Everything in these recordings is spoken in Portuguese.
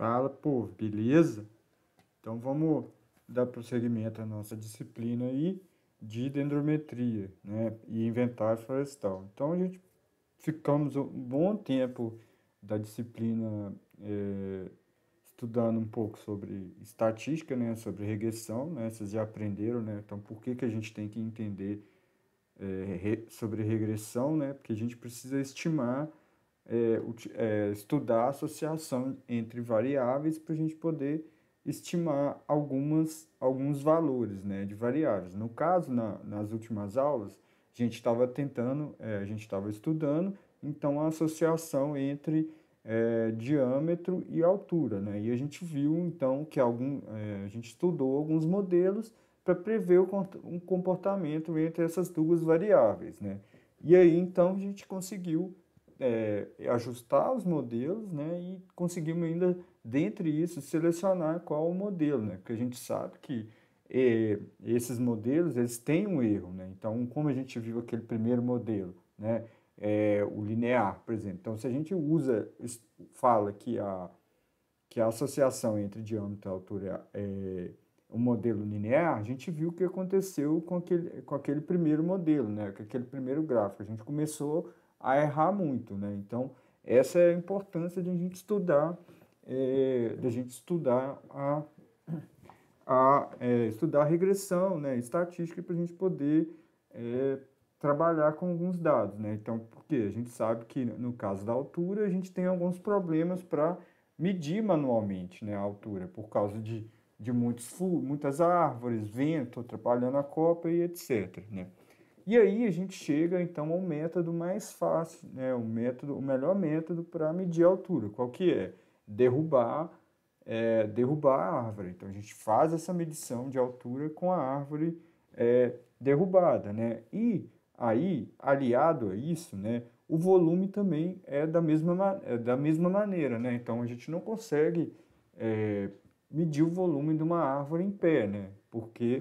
fala, pô, beleza? Então vamos dar prosseguimento à nossa disciplina aí de dendrometria, né? E inventário florestal. Então a gente ficamos um bom tempo da disciplina é, estudando um pouco sobre estatística, né? Sobre regressão, né? Vocês já aprenderam, né? Então por que que a gente tem que entender é, sobre regressão, né? Porque a gente precisa estimar é, é, estudar a associação entre variáveis para a gente poder estimar algumas, alguns valores né, de variáveis. No caso, na, nas últimas aulas, a gente estava tentando, é, a gente estava estudando, então a associação entre é, diâmetro e altura, né? E a gente viu então que algum, é, a gente estudou alguns modelos para prever um comportamento entre essas duas variáveis, né? E aí então a gente conseguiu é, ajustar os modelos né, e conseguimos ainda, dentre isso, selecionar qual o modelo, né, porque a gente sabe que é, esses modelos eles têm um erro. Né? Então, como a gente viu aquele primeiro modelo, né, é, o linear, por exemplo. Então, se a gente usa, fala que a, que a associação entre diâmetro e altura é, é um modelo linear, a gente viu o que aconteceu com aquele, com aquele primeiro modelo, né, com aquele primeiro gráfico. A gente começou a errar muito, né? Então, essa é a importância de a gente estudar, é, de a gente estudar a, a é, estudar a regressão, né, estatística para a gente poder é, trabalhar com alguns dados, né? Então, porque a gente sabe que né, no caso da altura a gente tem alguns problemas para medir manualmente, né, a altura por causa de de muitos muitas árvores, vento atrapalhando a copa e etc, né? E aí a gente chega então ao método mais fácil, né? o, método, o melhor método para medir a altura. Qual que é? Derrubar, é, derrubar a árvore. Então a gente faz essa medição de altura com a árvore é, derrubada. Né? E aí, aliado a isso, né, o volume também é da mesma, é da mesma maneira. Né? Então a gente não consegue é, medir o volume de uma árvore em pé, né? porque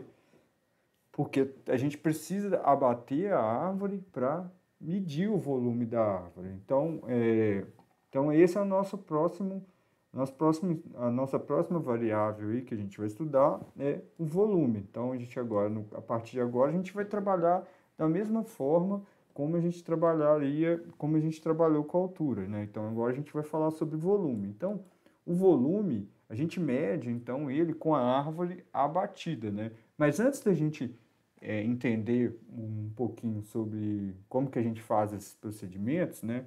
porque a gente precisa abater a árvore para medir o volume da árvore. Então, é, então esse é o nosso próximo, nosso próximo, a nossa próxima variável aí que a gente vai estudar é o volume. Então a gente agora, a partir de agora, a gente vai trabalhar da mesma forma como a gente trabalharia, como a gente trabalhou com a altura, né? Então agora a gente vai falar sobre volume. Então o volume a gente mede então ele com a árvore abatida, né? Mas antes da gente é, entender um pouquinho sobre como que a gente faz esses procedimentos, né?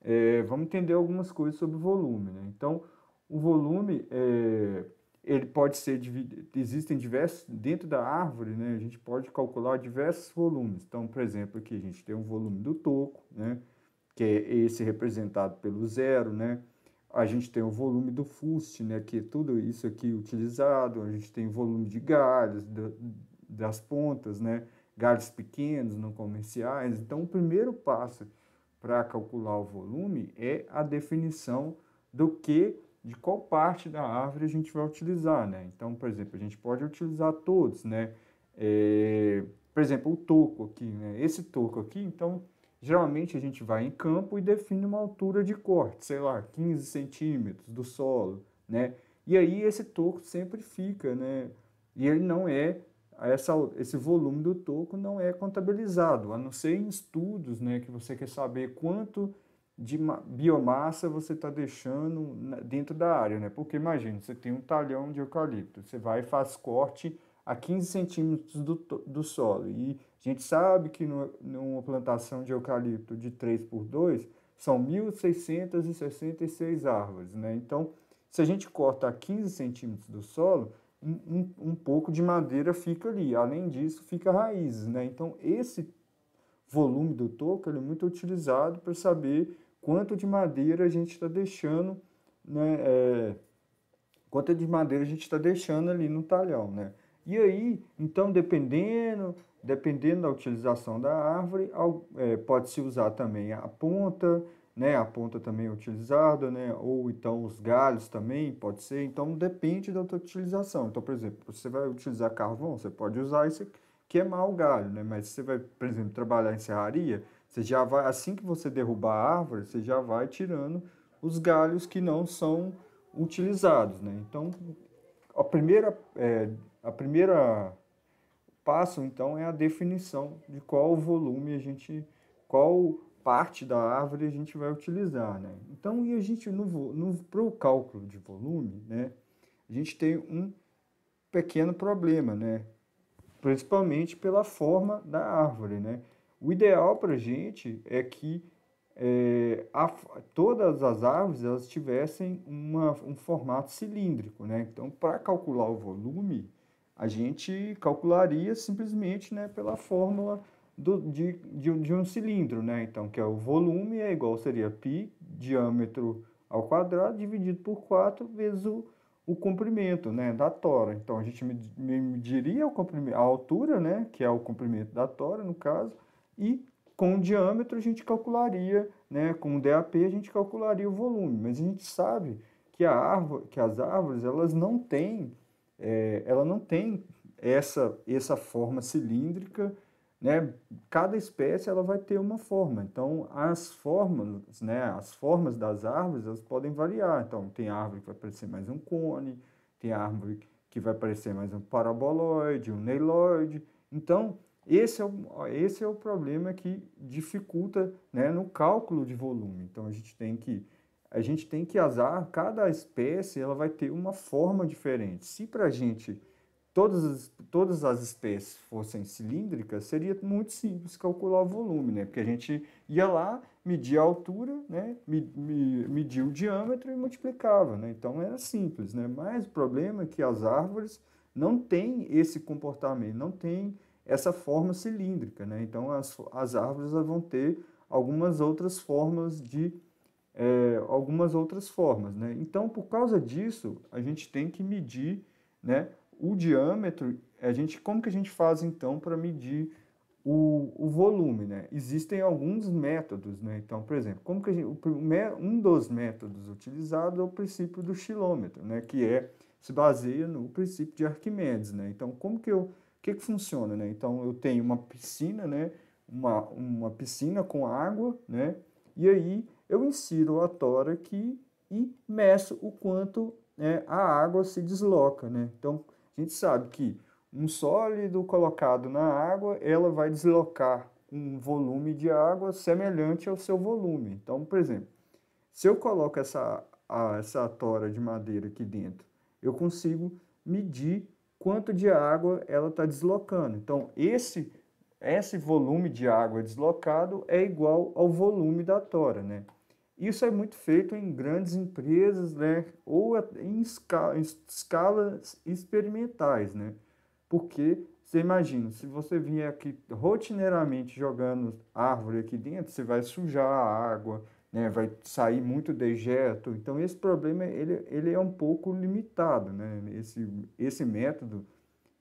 É, vamos entender algumas coisas sobre o volume, né? Então, o volume, é, ele pode ser, existem diversos, dentro da árvore, né? A gente pode calcular diversos volumes. Então, por exemplo, aqui a gente tem um volume do toco, né? Que é esse representado pelo zero, né? a gente tem o volume do fuste, né, que é tudo isso aqui utilizado, a gente tem o volume de galhos, do, das pontas, né, galhos pequenos, não comerciais. Então, o primeiro passo para calcular o volume é a definição do que, de qual parte da árvore a gente vai utilizar, né. Então, por exemplo, a gente pode utilizar todos, né, é, por exemplo, o toco aqui, né, esse toco aqui, então Geralmente a gente vai em campo e define uma altura de corte, sei lá, 15 centímetros do solo, né? E aí esse toco sempre fica, né? E ele não é, essa, esse volume do toco não é contabilizado, a não ser em estudos, né? Que você quer saber quanto de biomassa você está deixando dentro da área, né? Porque imagina, você tem um talhão de eucalipto, você vai e faz corte a 15 centímetros do, do solo. E a gente sabe que no, numa plantação de eucalipto de 3 por 2 são 1.666 árvores. Né? Então, se a gente corta a 15 centímetros do solo, um, um, pouco de madeira fica ali. Além disso, fica raízes. Né? Então, esse volume do toco é muito utilizado para saber quanto de madeira a gente está deixando, né, é, quanto de madeira a gente está deixando ali no talhão. Né? E aí, então, dependendo, dependendo da utilização da árvore, é, pode-se usar também a ponta, né? A ponta também é utilizada, né? Ou então os galhos também pode ser. Então depende da tua utilização. Então, por exemplo, você vai utilizar carvão, você pode usar esse queimar o galho, né? Mas se você vai, por exemplo, trabalhar em serraria, você já vai assim que você derrubar a árvore, você já vai tirando os galhos que não são utilizados, né? Então a primeira é, a primeira passo então é a definição de qual volume a gente, qual parte da árvore a gente vai utilizar, né? Então, e a gente no, no para o cálculo de volume, né? A gente tem um pequeno problema, né? Principalmente pela forma da árvore, né? O ideal para a gente é que é, a, todas as árvores elas tivessem uma, um formato cilíndrico, né? Então, para calcular o volume, a gente calcularia simplesmente né, pela fórmula do, de, de, de, um cilindro, né? Então, que é o volume é igual, seria π, diâmetro ao quadrado, dividido por 4 vezes o, o comprimento né, da tora. Então, a gente mediria o comprimento, a altura, né, que é o comprimento da tora, no caso, e com o diâmetro a gente calcularia, né, com o DAP a gente calcularia o volume, mas a gente sabe que, a árvore, que as árvores elas não têm é, ela não tem essa, essa forma cilíndrica, né? Cada espécie ela vai ter uma forma. Então as formas, né? As formas das árvores elas podem variar. Então tem árvore que vai parecer mais um cone, tem árvore que vai parecer mais um paraboloide, um neiloide. Então esse é o, esse é o problema que dificulta, né? No cálculo de volume. Então a gente tem que a gente tem que azar, cada espécie ela vai ter uma forma diferente. Se para a gente todas as, todas as espécies fossem cilíndricas, seria muito simples calcular o volume, né? Porque a gente ia lá, media a altura, né? media o diâmetro e multiplicava, né? Então era simples, né? Mas o problema é que as árvores não têm esse comportamento, não têm essa forma cilíndrica, né? Então as, as árvores vão ter algumas outras formas de é, algumas outras formas. Né? Então, por causa disso, a gente tem que medir né, o diâmetro. A gente, como que a gente faz então para medir o, o volume? Né? Existem alguns métodos. Né? Então, por exemplo, como que gente, um dos métodos utilizados é o princípio do xilômetro, né? que é se baseia no princípio de Arquimedes. Né? Então, como que eu que, que funciona? Né? Então, eu tenho uma piscina, né? uma, uma piscina com água, né? e aí eu insiro a tora aqui e meço o quanto né, a água se desloca. Né? Então, a gente sabe que um sólido colocado na água, ela vai deslocar um volume de água semelhante ao seu volume. Então, por exemplo, se eu coloco essa, a, essa tora de madeira aqui dentro, eu consigo medir quanto de água ela está deslocando. Então, esse, esse volume de água deslocado é igual ao volume da tora, né? Isso é muito feito em grandes empresas, né? Ou em, escala, em escalas experimentais, né? Porque você imagina, se você vier aqui rotineiramente jogando árvore aqui dentro, você vai sujar a água, né? vai sair muito dejeto. Então, esse problema ele, ele é um pouco limitado, né? Esse, esse método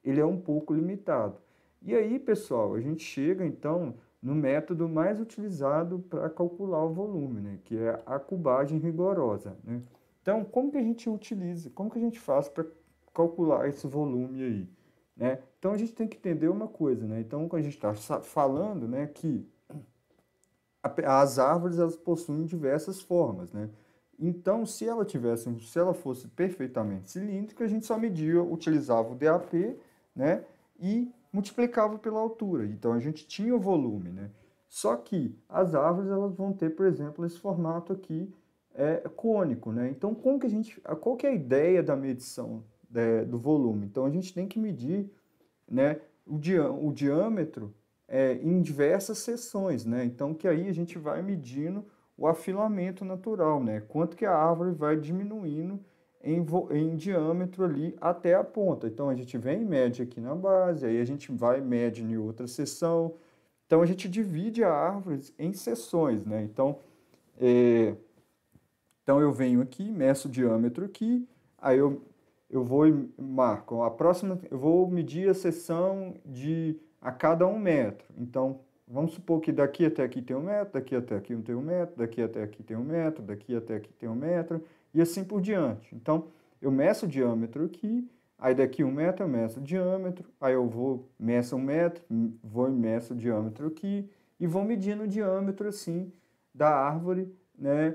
ele é um pouco limitado. E aí, pessoal, a gente chega então no método mais utilizado para calcular o volume, né, que é a cubagem rigorosa. Né? Então, como que a gente utiliza, como que a gente faz para calcular esse volume aí? Né? Então, a gente tem que entender uma coisa. Né? Então, quando a gente está falando né, é que as árvores elas possuem diversas formas. Né? Então, se ela tivesse, se ela fosse perfeitamente cilíndrica, a gente só media, utilizava o DAP né, e multiplicava pela altura. Então a gente tinha o volume, né? Só que as árvores elas vão ter, por exemplo, esse formato aqui é, cônico, né? Então como que a gente, qual que é a ideia da medição é, do volume? Então a gente tem que medir, né, o, dia, o diâmetro é, em diversas seções, né? Então que aí a gente vai medindo o afilamento natural, né? Quanto que a árvore vai diminuindo em, em diâmetro ali até a ponta. Então a gente vem e mede aqui na base, aí a gente vai e mede em outra seção. Então a gente divide a árvore em seções, né? Então, é, então eu venho aqui, meço o diâmetro aqui, aí eu, eu vou e marco. A próxima, eu vou medir a seção de a cada um metro. Então, vamos supor que daqui até aqui tem um metro, daqui até aqui tem um metro, daqui até aqui tem um metro, daqui até aqui tem um metro e assim por diante. Então, eu meço o diâmetro aqui, aí daqui um metro eu meço o diâmetro, aí eu vou, meço um metro, vou e meço o diâmetro aqui, e vou medindo o diâmetro, assim, da árvore, né,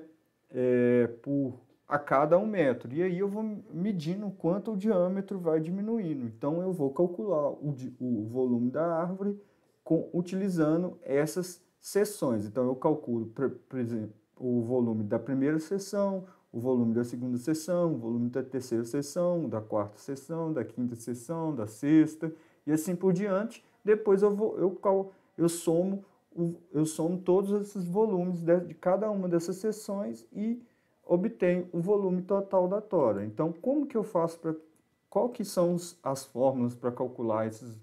é, por a cada um metro. E aí eu vou medindo quanto o diâmetro vai diminuindo. Então, eu vou calcular o, o volume da árvore com, utilizando essas seções. Então, eu calculo, por, por exemplo, o volume da primeira seção, o volume da segunda sessão, o volume da terceira sessão, da quarta sessão, da quinta sessão, da sexta e assim por diante. Depois eu, vou, eu, eu somo eu somo todos esses volumes de, cada uma dessas sessões e obtenho o volume total da tora. Então, como que eu faço para qual que são as fórmulas para calcular esses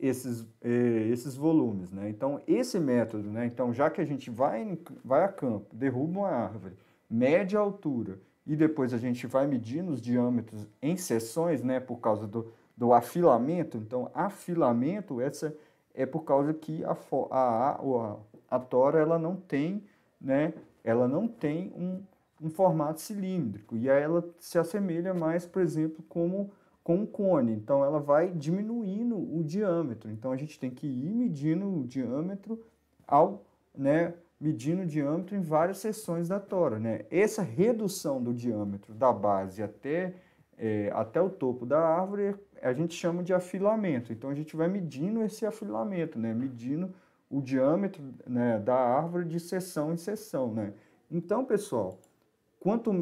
esses, é, esses volumes, né? Então, esse método, né? Então, já que a gente vai vai a campo, derruba uma árvore, média altura e depois a gente vai medindo os diâmetros em seções, né, por causa do, do afilamento. Então, afilamento, essa é por causa que a, a, a, a tora ela não tem, né, ela não tem um, um formato cilíndrico e aí ela se assemelha mais, por exemplo, como com um cone. Então, ela vai diminuindo o diâmetro. Então, a gente tem que ir medindo o diâmetro ao, né, medindo o diâmetro em várias seções da tora. Né? Essa redução do diâmetro da base até, é, até o topo da árvore a gente chama de afilamento. Então a gente vai medindo esse afilamento, né? medindo o diâmetro né, da árvore de seção em seção. Né? Então, pessoal, quanto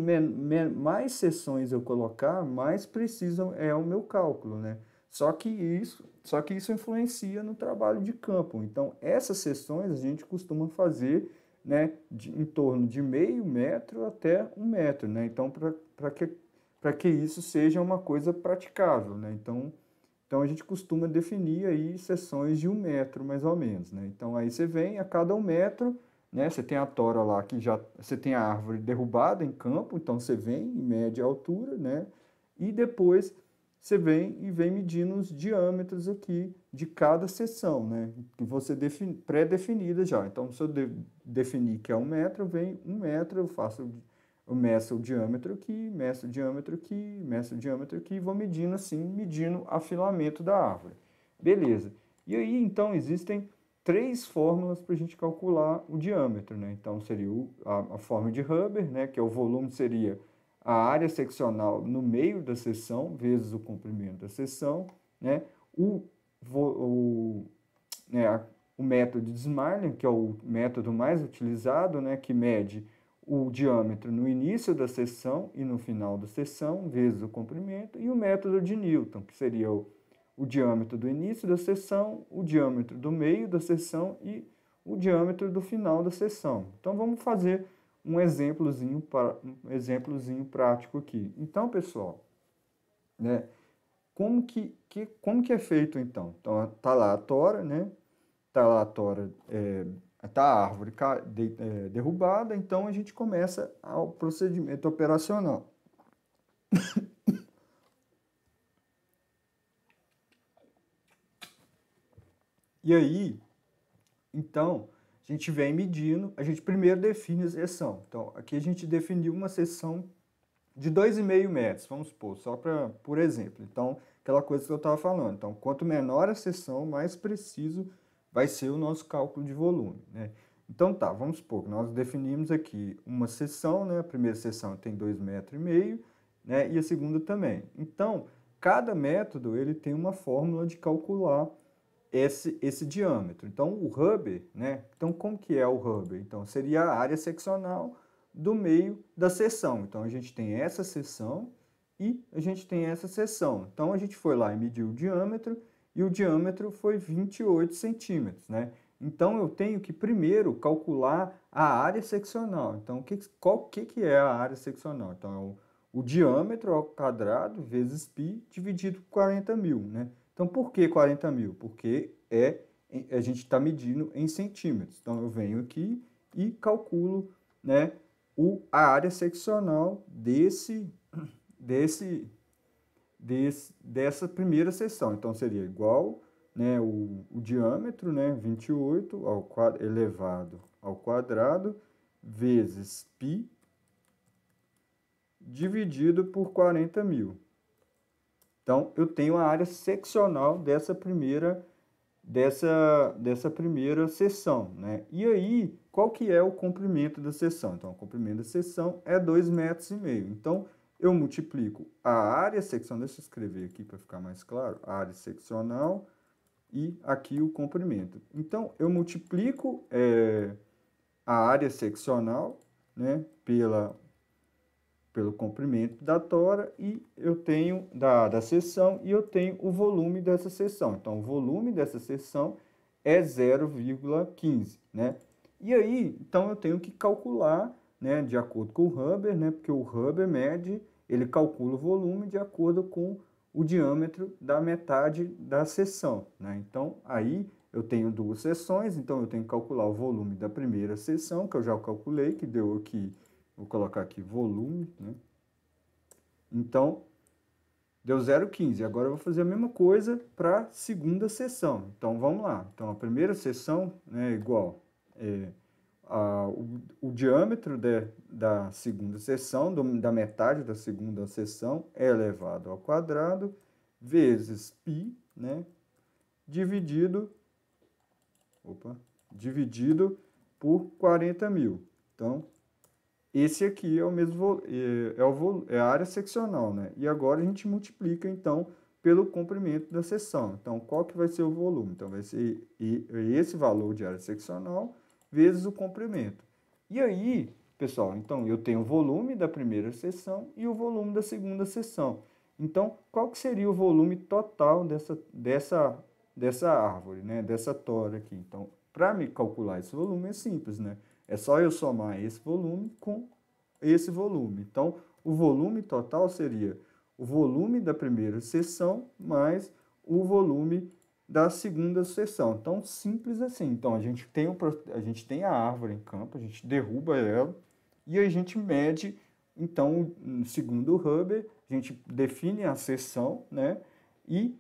mais seções eu colocar, mais precisa é o meu cálculo. Né? Só que isso, só que isso influencia no trabalho de campo. Então, essas sessões a gente costuma fazer né, de, em torno de meio metro até um metro. Né? Então, para que, que isso seja uma coisa praticável. Né? Então, então, a gente costuma definir aí sessões de um metro, mais ou menos. Né? Então, aí você vem a cada um metro, né? você tem a tora lá que já... Você tem a árvore derrubada em campo, então você vem e mede a altura, né? E depois você vem e vem medindo os diâmetros aqui de cada seção, né? Que você pré-definida já. Então, se eu de definir que é um metro, vem um metro, eu faço, eu meço o diâmetro aqui, meço o diâmetro aqui, meço o diâmetro aqui, e vou medindo assim, medindo afilamento da árvore. Beleza. E aí, então, existem três fórmulas para a gente calcular o diâmetro, né? Então, seria o, a, a forma de Huber, né? Que é o volume seria a área seccional no meio da seção, vezes o comprimento da seção, né? o, o, né, o método de Smarling, que é o método mais utilizado, né, que mede o diâmetro no início da seção e no final da seção, vezes o comprimento, e o método de Newton, que seria o, o diâmetro do início da seção, o diâmetro do meio da seção e o diâmetro do final da seção. Então vamos fazer um exemplozinho, pra, um exemplozinho prático aqui. Então, pessoal, né, como, que, que, como que é feito então? Então, tá lá a tora, né? Tá lá a tora, é, tá a árvore de, é, derrubada, então a gente começa ao procedimento operacional. e aí, então, a gente vem medindo, a gente primeiro define a seção. Então, aqui a gente definiu uma seção de 2,5 metros, vamos supor, só para, por exemplo. Então, aquela coisa que eu estava falando. Então, quanto menor a seção, mais preciso vai ser o nosso cálculo de volume, né? Então tá, vamos supor que nós definimos aqui uma seção, né? A primeira seção tem 2,5 metros, e meio, né? E a segunda também. Então, cada método ele tem uma fórmula de calcular esse, esse diâmetro. Então, o hub, né? Então, como que é o hub? Então, seria a área seccional do meio da seção. Então, a gente tem essa seção e a gente tem essa seção. Então, a gente foi lá e mediu o diâmetro e o diâmetro foi 28 centímetros, né? Então, eu tenho que primeiro calcular a área seccional. Então, que, qual que, que é a área seccional? Então, é o, o diâmetro ao quadrado vezes π dividido por 40 mil, né? Então, por que 40 mil? Porque é a gente está medindo em centímetros. Então, eu venho aqui e calculo né, o, a área seccional desse, desse, desse, dessa primeira seção. Então, seria igual né, o, o diâmetro, né, 28 ao quadro, elevado ao quadrado, vezes π, dividido por 40 mil. Então, eu tenho a área seccional dessa primeira dessa dessa primeira seção, né? E aí, qual que é o comprimento da seção? Então, o comprimento da seção é 2,5 metros e meio. Então, eu multiplico a área seccional, deixa eu escrever aqui para ficar mais claro, a área seccional e aqui o comprimento. Então, eu multiplico é, a área seccional né, pela, pelo comprimento da tora e eu tenho da, da seção e eu tenho o volume dessa seção. Então, o volume dessa seção é 0,15, né? E aí, então eu tenho que calcular, né, de acordo com o rubber, né, porque o rubber mede, ele calcula o volume de acordo com o diâmetro da metade da seção, né? Então, aí eu tenho duas seções, então eu tenho que calcular o volume da primeira seção, que eu já calculei, que deu aqui Vou colocar aqui volume, né? Então, deu 0,15. Agora eu vou fazer a mesma coisa para a segunda sessão. Então, vamos lá. Então, a primeira sessão né, é igual é, o, o, diâmetro de, da segunda sessão, do, da metade da segunda sessão, é elevado ao quadrado vezes π, né? Dividido, opa, dividido por 40 mil. Então, esse aqui é o mesmo é, é, o, é a área seccional, né? E agora a gente multiplica, então, pelo comprimento da seção. Então, qual que vai ser o volume? Então, vai ser esse valor de área seccional vezes o comprimento. E aí, pessoal, então eu tenho o volume da primeira seção e o volume da segunda seção. Então, qual que seria o volume total dessa, dessa, dessa árvore, né? dessa tora aqui? Então, para me calcular esse volume é simples, né? É só eu somar esse volume com esse volume. Então, o volume total seria o volume da primeira seção mais o volume da segunda seção. Então, simples assim. Então, a gente tem, o, a, gente tem a árvore em campo, a gente derruba ela e a gente mede, então, segundo o Huber, a gente define a seção, né? E,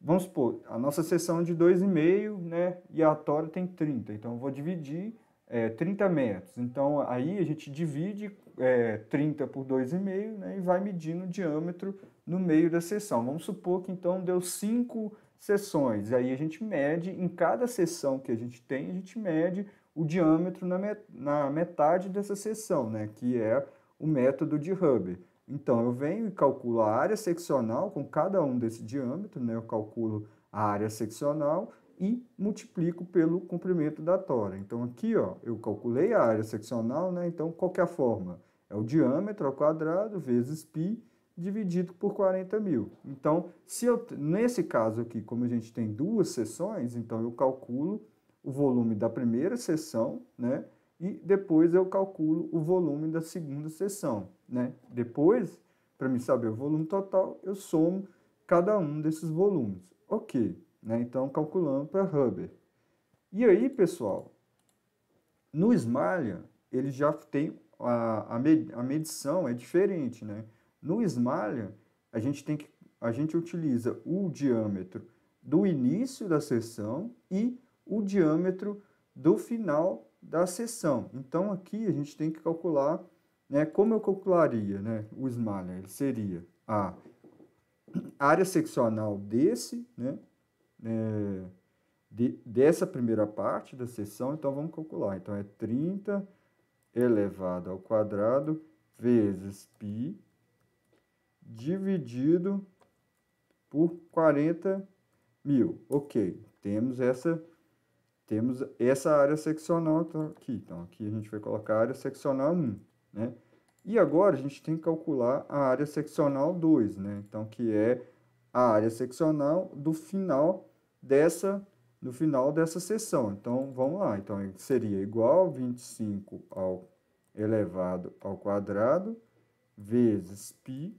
vamos supor, a nossa seção é de 2,5, né? E a tora tem 30. Então, eu vou dividir é, 30 metros. Então aí a gente divide é, 30 por 2,5 né, e vai medindo o diâmetro no meio da seção. Vamos supor que então deu 5 sessões. Aí a gente mede, em cada seção que a gente tem, a gente mede o diâmetro na, met na metade dessa seção, né, que é o método de Huber. Então eu venho e calculo a área seccional com cada um desse diâmetro, né, eu calculo a área seccional e multiplico pelo comprimento da tora. Então aqui ó, eu calculei a área seccional, né? então qual é a forma? É o diâmetro ao quadrado vezes π dividido por 40 mil. Então, se eu, nesse caso aqui, como a gente tem duas seções, então eu calculo o volume da primeira seção, né? E depois eu calculo o volume da segunda seção, né? Depois, para me saber o volume total, eu somo cada um desses volumes. Ok. Né? Então, calculando para Huber. E aí, pessoal, no Smalian, ele já tem a, a, medição é diferente, né? No Smalian, a gente tem que a gente utiliza o diâmetro do início da sessão e o diâmetro do final da sessão. Então aqui a gente tem que calcular, né, como eu calcularia, né, o Smalian, ele seria a área seccional desse, né, é, de, dessa primeira parte da seção, então vamos calcular. Então é 30 elevado ao quadrado vezes π dividido por 40 mil. Ok, temos essa, temos essa área seccional tá aqui. Então aqui a gente vai colocar a área seccional 1, né? E agora a gente tem que calcular a área seccional 2, né? Então que é a área seccional do final dessa no final dessa seção. Então, vamos lá. Então, seria igual 25 ao elevado ao quadrado vezes π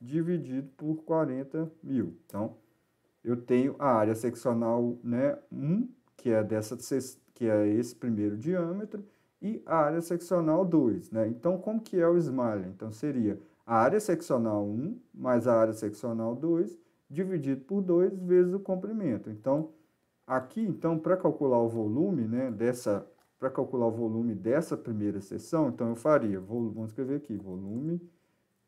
dividido por 40 mil. Então, eu tenho a área seccional né, 1, que é, dessa, que é esse primeiro diâmetro, e a área seccional 2. Né? Então, como que é o esmalha? Então, seria a área seccional 1 mais a área seccional 2 dividido por 2 vezes o comprimento. Então, aqui, então, para calcular o volume, né, dessa para calcular o volume dessa primeira seção, então eu faria, vamos escrever aqui, volume,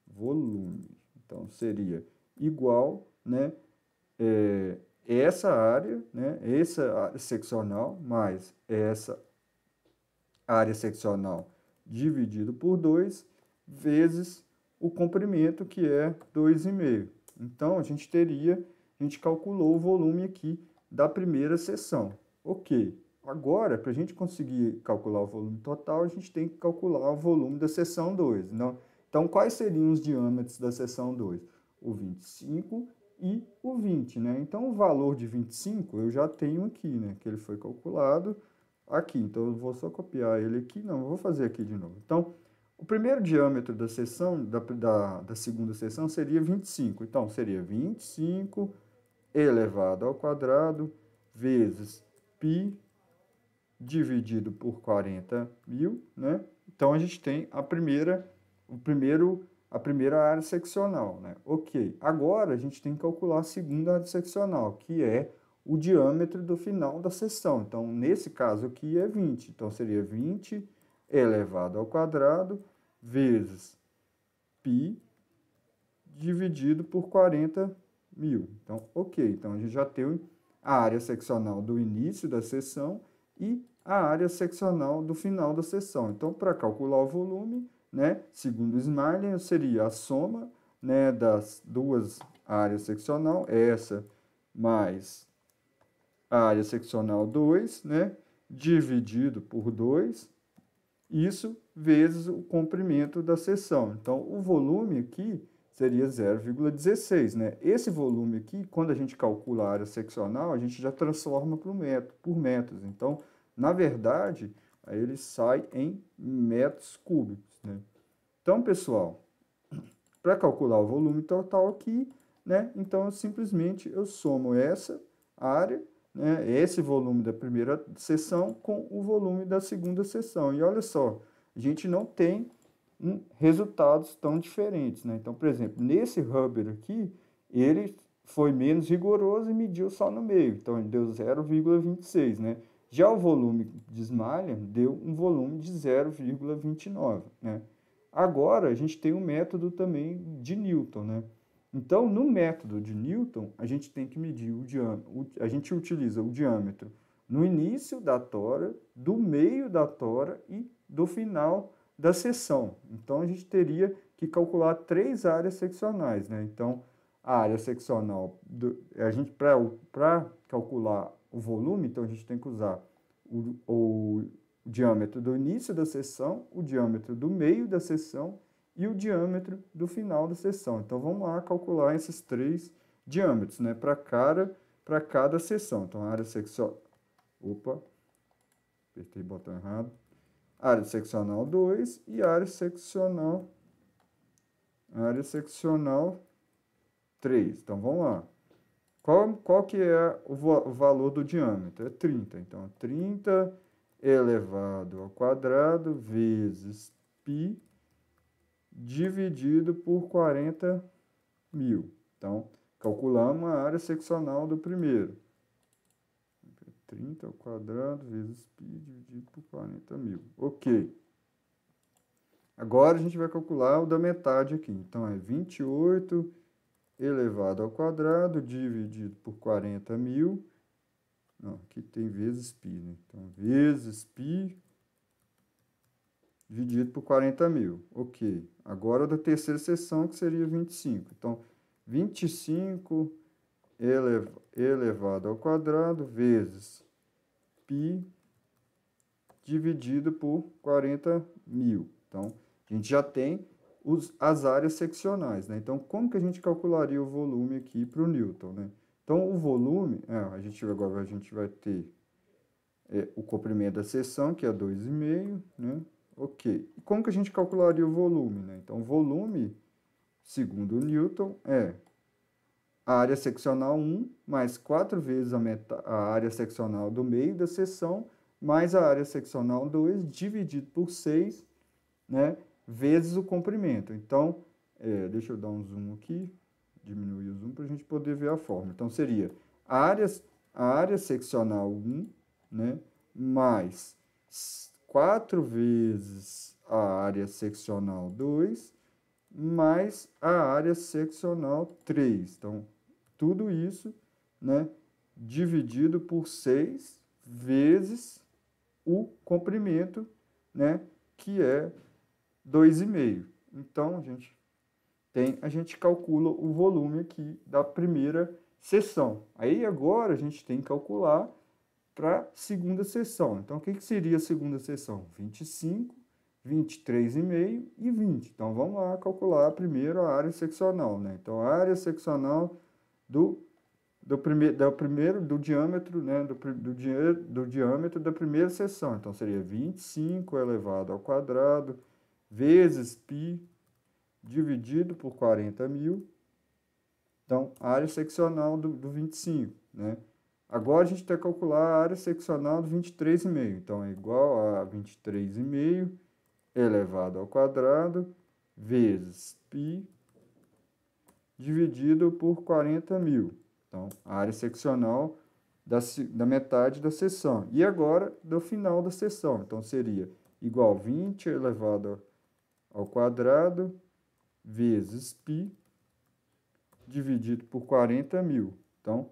volume. Então, seria igual, né, é, essa área, né, essa área seccional, mais essa área seccional dividido por 2, vezes o comprimento, que é 2,5. Então, a gente teria, a gente calculou o volume aqui da primeira seção. Ok, agora, para a gente conseguir calcular o volume total, a gente tem que calcular o volume da seção 2. Não? Né? Então, quais seriam os diâmetros da seção 2? O 25 e o 20, né? Então, o valor de 25 eu já tenho aqui, né? Que ele foi calculado aqui. Então, eu vou só copiar ele aqui. Não, eu vou fazer aqui de novo. Então, o primeiro diâmetro da seção, da, da, da segunda seção, seria 25. Então, seria 25 elevado ao quadrado vezes π dividido por 40 mil, né? Então, a gente tem a primeira, o primeiro, a primeira área seccional, né? Ok, agora a gente tem que calcular a segunda área seccional, que é o diâmetro do final da seção. Então, nesse caso aqui é 20. Então, seria 20 elevado ao quadrado vezes π dividido por 40 mil. Então, ok. Então, a gente já tem a área seccional do início da seção e a área seccional do final da seção. Então, para calcular o volume, né, segundo Smiling, seria a soma né, das duas áreas seccional, essa mais a área seccional 2, né, dividido por 2, isso vezes o comprimento da seção. Então, o volume aqui seria 0,16. Né? Esse volume aqui, quando a gente calcula a área seccional, a gente já transforma por, metro, por metros. Então, na verdade, ele sai em metros cúbicos. Né? Então, pessoal, para calcular o volume total aqui, né? então eu simplesmente eu somo essa área, né? esse volume da primeira seção com o volume da segunda seção. E olha só, a gente não tem hum, resultados tão diferentes. Né? Então, por exemplo, nesse Huber aqui, ele foi menos rigoroso e mediu só no meio, então ele deu 0,26. Né? Já o volume de Smiley deu um volume de 0,29. Né? Agora a gente tem um método também de Newton. Né? Então, no método de Newton, a gente tem que medir o diâmetro, a gente utiliza o diâmetro no início da tora, do meio da tora e do final da seção. Então, a gente teria que calcular três áreas seccionais. Né? Então, a área seccional, a gente para calcular o volume, então a gente tem que usar o, o, diâmetro do início da seção, o diâmetro do meio da seção e o diâmetro do final da seção. Então vamos lá calcular esses três diâmetros, né, para cada para cada seção. Então a área seccional, opa, apertei o botão errado área seccional 2 e área seccional área seccional 3. Então vamos lá. Qual, qual que é o, o valor do diâmetro? É 30. Então 30 elevado ao quadrado vezes π dividido por 40 mil. Então calculamos a área seccional do primeiro. 30 ao quadrado vezes π dividido por 40 mil. Ok. Agora a gente vai calcular o da metade aqui. Então é 28 elevado ao quadrado dividido por 40 mil. Não, aqui tem vezes π, né? Então vezes π dividido por 40 mil. Ok. Agora da terceira seção que seria 25. Então 25 elevado elevado ao quadrado vezes π dividido por 40 mil. Então, a gente já tem os, as áreas seccionais. Né? Então, como que a gente calcularia o volume aqui para o Newton? Né? Então, o volume, é, a gente, agora a gente vai ter é, o comprimento da seção, que é 2,5, né? Ok. como que a gente calcularia o volume? Né? Então, o volume, segundo Newton, é a área seccional 1 mais 4 vezes a, meta, a área seccional do meio da seção, mais a área seccional 2 dividido por 6, né, vezes o comprimento. Então, é, deixa eu dar um zoom aqui, diminuir o zoom para a gente poder ver a forma. Então, seria a área, a área seccional 1, né, mais 4 vezes a área seccional 2, mais a área seccional 3. Então, tudo isso né, dividido por 6 vezes o comprimento, né, que é 2,5. Então, a gente tem, a gente calcula o volume aqui da primeira seção. Aí agora a gente tem que calcular para a segunda seção. Então, o que, que seria a segunda seção? 25, 23,5 e 20. Então, vamos lá calcular primeiro a área seccional. Né? Então, a área seccional do, do, prime, do primeiro do diâmetro, né, do, do, di, do diâmetro da primeira seção. Então seria 25 elevado ao quadrado vezes π dividido por 40 mil. Então, a área seccional do, do 25, né? Agora a gente tem que calcular a área seccional do 23,5. Então, é igual a 23,5 elevado ao quadrado vezes π dividido por 40 mil. Então, a área seccional da, da metade da seção. E agora, do final da seção. Então, seria igual 20 elevado ao quadrado vezes π dividido por 40 mil. Então,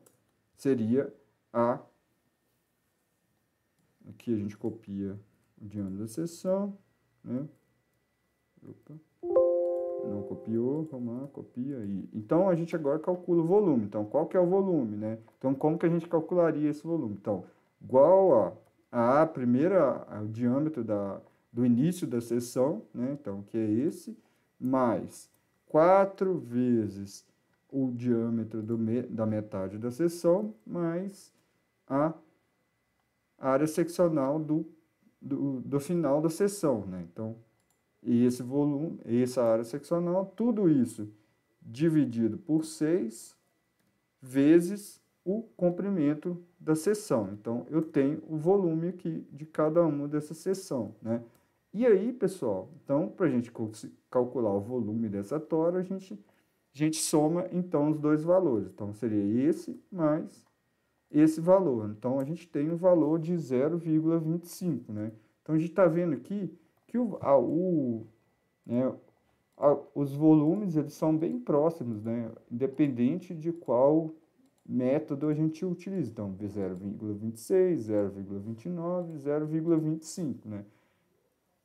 seria a... Aqui a gente copia o diâmetro da seção, né? Opa. Não copiou, vamos lá, copia. aí. Então, a gente agora calcula o volume. Então, qual que é o volume, né? Então, como que a gente calcularia esse volume? Então, igual a, a primeira, o diâmetro da, do início da seção, né? Então, que é esse, mais 4 vezes o diâmetro do me, da metade da seção, mais a área seccional do, do, do final da seção, né? Então, e esse volume, essa área seccional, tudo isso dividido por 6 vezes o comprimento da seção. Então, eu tenho o volume aqui de cada uma dessa seção, né? E aí, pessoal, então, para a gente calcular o volume dessa tora, a gente, a gente soma, então, os dois valores. Então, seria esse mais esse valor. Então, a gente tem um valor de 0,25, né? Então, a gente está vendo aqui que o, a, o, né, a, os volumes eles são bem próximos, né, independente de qual método a gente utiliza. Então, 026 0,29, 0,25, né?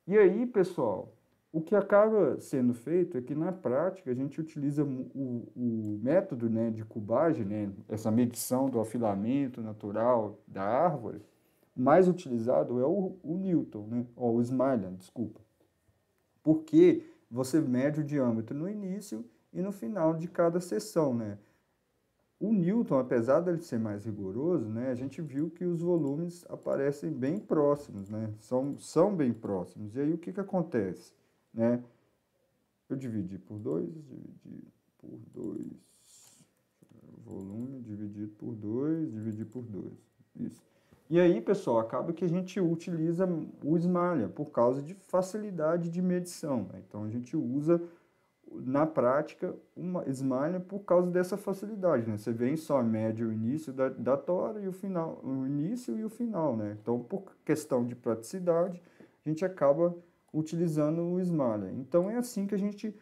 E aí, pessoal, o que acaba sendo feito é que na prática a gente utiliza o, o método né, de cubagem, né, essa medição do afilamento natural da árvore, mais utilizado é o, o Newton, né? ou o Smiley, desculpa. Porque você mede o diâmetro no início e no final de cada sessão, né? O Newton, apesar dele ser mais rigoroso, né, a gente viu que os volumes aparecem bem próximos, né? São, são bem próximos. E aí o que, que acontece, né? Eu dividi por 2, dividi por 2, volume dividido por 2, dividido por 2, isso. E aí, pessoal, acaba que a gente utiliza o esmalha por causa de facilidade de medição. Né? Então, a gente usa na prática uma esmalha por causa dessa facilidade. Né? Você vem só mede o início da, da tora e o final, o início e o final. Né? Então, por questão de praticidade, a gente acaba utilizando o esmalha. Então, é assim que a gente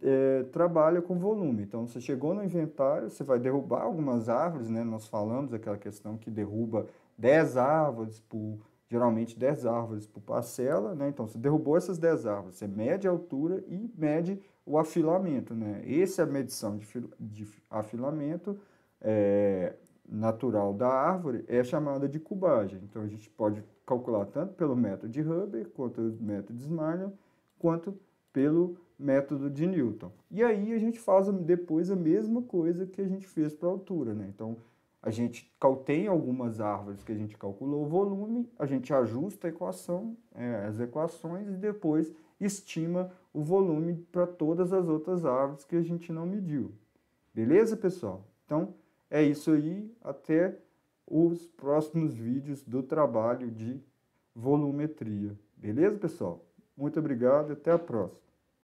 é, trabalha com volume. Então, você chegou no inventário, você vai derrubar algumas árvores, né? nós falamos aquela questão que derruba 10 árvores por geralmente 10 árvores por parcela, né? Então você derrubou essas 10 árvores, você mede a altura e mede o afilamento, né? Essa é a medição de, de afilamento é, natural da árvore é chamada de cubagem. Então a gente pode calcular tanto pelo método de Huber, quanto pelo método de Smiley, quanto pelo método de Newton. E aí a gente faz depois a mesma coisa que a gente fez para a altura, né? Então a gente tem algumas árvores que a gente calculou o volume, a gente ajusta a equação, é, as equações e depois estima o volume para todas as outras árvores que a gente não mediu. Beleza, pessoal? Então é isso aí. Até os próximos vídeos do trabalho de volumetria. Beleza, pessoal? Muito obrigado e até a próxima.